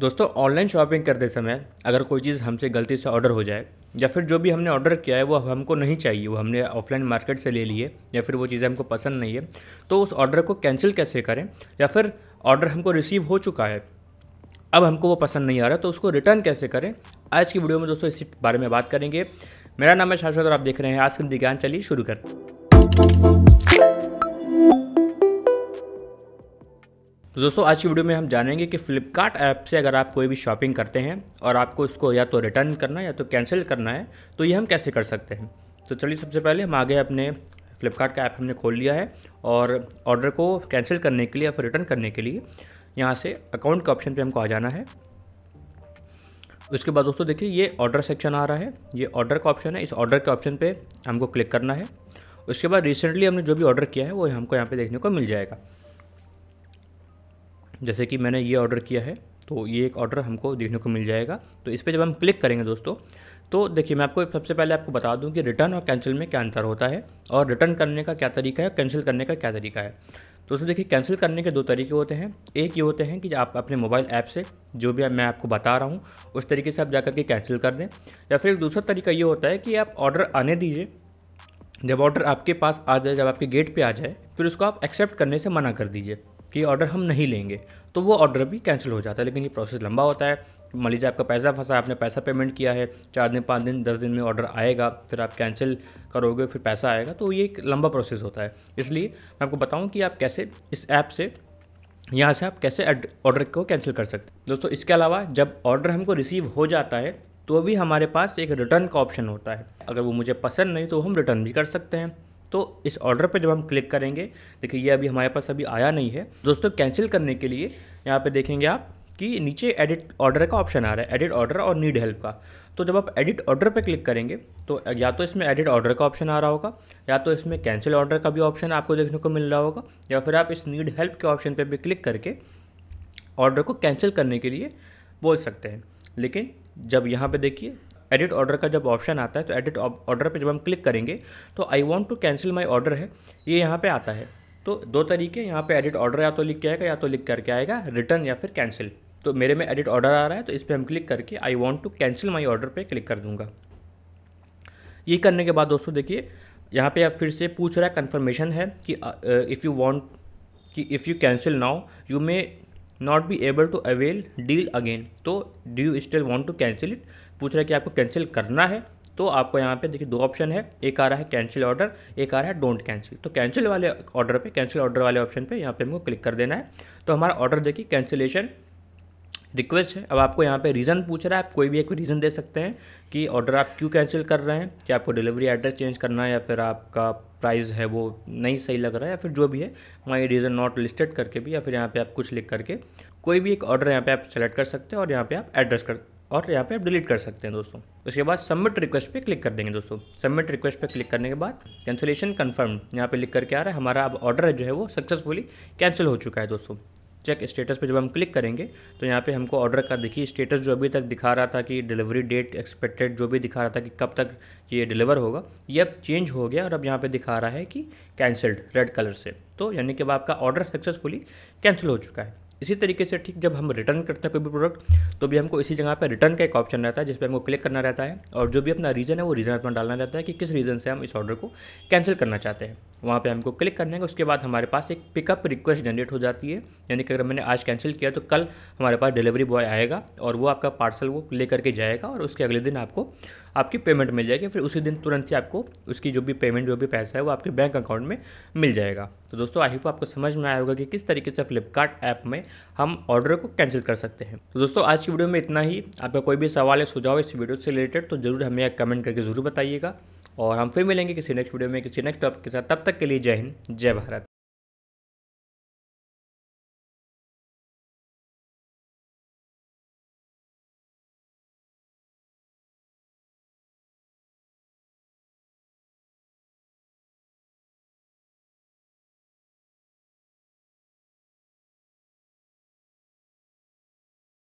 दोस्तों online shopping करते समय अगर कोई चीज़ हमसे गलती से ऑर्डर हो जाए या फिर जो भी हमने ऑर्डर किया है वो हमको नहीं चाहिए वो हमने ऑफलाइन मार्केट से ले लिए या फिर वो चीज़ें हमको पसंद नहीं है तो उस ऑर्डर को कैंसिल कैसे करें या फिर ऑर्डर हमको रिसीव हो चुका है अब हमको वो पसंद नहीं आ रहा तो उसको रिटर्न कैसे करें आज की वीडियो में दोस्तों इसी बारे में बात करेंगे मेरा नाम है शाश्वत और आप देख रहे हैं आज की दिगान चलिए शुरू करते तो दोस्तों आज की वीडियो में हम जानेंगे कि फ्लिपकार्ट ऐप से अगर आप कोई भी शॉपिंग करते हैं और आपको इसको या तो रिटर्न करना है या तो कैंसिल करना है तो ये हम कैसे कर सकते हैं तो चलिए सबसे पहले हम आगे अपने फ्लिपकार्ट का ऐप हमने खोल लिया है और ऑर्डर को कैंसिल करने के लिए या फिर रिटर्न करने के लिए यहाँ से अकाउंट के ऑप्शन पर हमको आ जाना है उसके बाद दोस्तों देखिए ये ऑर्डर सेक्शन आ रहा है ये ऑर्डर का ऑप्शन है इस ऑर्डर के ऑप्शन पर हमको क्लिक करना है उसके बाद रिसेंटली हमने जो भी ऑर्डर किया है वो हमको यहाँ पर देखने को मिल जाएगा जैसे कि मैंने ये ऑर्डर किया है तो ये एक ऑर्डर हमको देखने को मिल जाएगा तो इस पर जब हम क्लिक करेंगे दोस्तों तो देखिए मैं आपको सबसे पहले आपको बता दूं कि रिटर्न और कैंसिल में क्या अंतर होता है और रिटर्न करने का क्या तरीका है कैंसिल करने का क्या तरीका है तो दोस्तों देखिए कैंसिल करने के दो तरीके होते हैं एक ये होते हैं कि आप अपने मोबाइल ऐप से जो भी मैं आपको बता रहा हूँ उस तरीके से आप जा के कैंसिल कर दें या फिर एक दूसरा तरीका ये होता है कि आप ऑर्डर आने दीजिए जब ऑर्डर आपके पास आ जाए जब आपके गेट पे आ जाए फिर उसको आप एक्सेप्ट करने से मना कर दीजिए कि ऑर्डर हम नहीं लेंगे तो वो ऑर्डर भी कैंसिल हो जाता है लेकिन ये प्रोसेस लंबा होता है मान लीजिए आपका पैसा फंसा है आपने पैसा पेमेंट किया है चार दिन पाँच दिन दस दिन में ऑर्डर आएगा फिर आप कैंसिल करोगे फिर पैसा आएगा तो ये एक लंबा प्रोसेस होता है इसलिए मैं आपको बताऊँ कि आप कैसे इस ऐप से यहाँ से आप कैसे ऑर्डर को कैंसिल कर सकते हैं दोस्तों इसके अलावा जब ऑर्डर हमको रिसीव हो जाता है तो भी हमारे पास एक रिटर्न का ऑप्शन होता है अगर वो मुझे पसंद नहीं तो हम रिटर्न भी कर सकते हैं तो इस ऑर्डर पर जब हम क्लिक करेंगे देखिए ये अभी हमारे पास अभी आया नहीं है दोस्तों कैंसिल करने के लिए यहाँ पर देखेंगे आप कि नीचे एडिट ऑर्डर का ऑप्शन आ रहा है एडिट ऑर्डर और नीड हेल्प का तो जब आप एडिट ऑर्डर पर क्लिक करेंगे तो या तो इसमें एडिट ऑर्डर का ऑप्शन आ रहा होगा या तो इसमें कैंसिल ऑर्डर का भी ऑप्शन आपको देखने को मिल रहा होगा या फिर आप इस नीड हेल्प के ऑप्शन पर भी क्लिक करके ऑर्डर को कैंसिल करने के लिए बोल सकते हैं लेकिन जब यहाँ पे देखिए एडिट ऑर्डर का जब ऑप्शन आता है तो एडिट ऑर्डर पे जब हम क्लिक करेंगे तो I want to cancel my order है ये यहाँ पे आता है तो दो तरीके यहाँ पे एडिट ऑर्डर या तो लिख के आएगा या तो लिख करके आएगा रिटर्न या फिर कैंसिल तो मेरे में एडिट ऑर्डर आ रहा है तो इस पर हम क्लिक करके I want to cancel my order पर क्लिक कर दूँगा ये करने के बाद दोस्तों देखिए यहाँ पे आप फिर से पूछ रहा है कन्फर्मेशन है कि इफ़ यू वॉन्ट कि if you cancel now you may not be able to avail deal again तो do you still want to cancel it पूछ रहा है कि आपको कैंसिल करना है तो आपको यहाँ पे देखिए दो ऑप्शन है एक आ रहा है कैंसिल ऑर्डर एक आ रहा है डोंट कैंसिल तो कैंसिल वाले ऑर्डर पे कैंसिल ऑर्डर वाले ऑप्शन पे यहाँ पे हमको क्लिक कर देना है तो हमारा ऑर्डर देखिए कैंसिलेशन रिक्वेस्ट है अब आपको यहाँ पे रीज़न पूछ रहा है आप कोई भी एक रीज़न दे सकते हैं कि ऑर्डर आप क्यों कैंसिल कर रहे हैं कि आपको डिलीवरी एड्रेस चेंज करना है या फिर आपका प्राइस है वो नहीं सही लग रहा है या फिर जो भी है ये रीज़न नॉट लिस्टेड करके भी या फिर यहाँ पे आप कुछ लिख करके कोई भी एक ऑर्डर यहाँ पे आप सेलेक्ट कर सकते हैं और यहाँ पे आप एड्रेस कर और यहाँ पे आप डिलीट कर सकते हैं दोस्तों उसके बाद सबमिट रिक्वेस्ट पे क्लिक कर देंगे दोस्तों सबमिट रिक्वेस्ट पे क्लिक करने के बाद कैंसिलेशन कन्फर्म यहाँ पे लिख करके आ रहा है हमारा अब ऑर्डर जो है वो सक्सेसफुली कैंसिल हो चुका है दोस्तों चेक स्टेटस पे जब हम क्लिक करेंगे तो यहाँ पे हमको ऑर्डर का देखिए स्टेटस जो अभी तक दिखा रहा था कि डिलीवरी डेट एक्सपेक्टेड जो भी दिखा रहा था कि कब तक ये डिलीवर होगा ये अब चेंज हो गया और अब यहाँ पे दिखा रहा है कि कैंसल्ड रेड कलर से तो यानी कि अब आपका ऑर्डर सक्सेसफुली कैंसिल हो चुका है इसी तरीके से ठीक जब हम रिटर्न करते हैं कोई भी प्रोडक्ट तो भी हमको इसी जगह पर रिटर्न का एक ऑप्शन रहता है जिस पर हमको क्लिक करना रहता है और जो भी अपना रीज़न है वो रीज़न अपना डालना रहता है कि किस रीज़न से हम इस ऑर्डर को कैंसिल करना चाहते हैं वहाँ पे हमको क्लिक करने का उसके बाद हमारे पास एक पिकअप रिक्वेस्ट जनरेट हो जाती है यानी कि अगर मैंने आज कैंसिल किया तो कल हमारे पास डिलीवरी बॉय आएगा और वो आपका पार्सल वो ले करके जाएगा और उसके अगले दिन आपको आपकी पेमेंट मिल जाएगी फिर उसी दिन तुरंत ही आपको उसकी जो भी पेमेंट जो भी पैसा है वो आपके बैंक अकाउंट में मिल जाएगा तो दोस्तों आई होप आपको समझ में आया होगा कि किस तरीके से फ्लिपकार्ट ऐप में हम ऑर्डर को कैंसिल कर सकते हैं तो दोस्तों आज की वीडियो में इतना ही आपका कोई भी सवाल या सुझाव इस वीडियो से रिलेटेड तो जरूर हमें कमेंट करके ज़रूर बताइएगा और हम फिर मिलेंगे किसी नेक्स्ट वीडियो में किसी नेक्स्ट टॉपिक के साथ तब तक के लिए जय हिंद जय भारत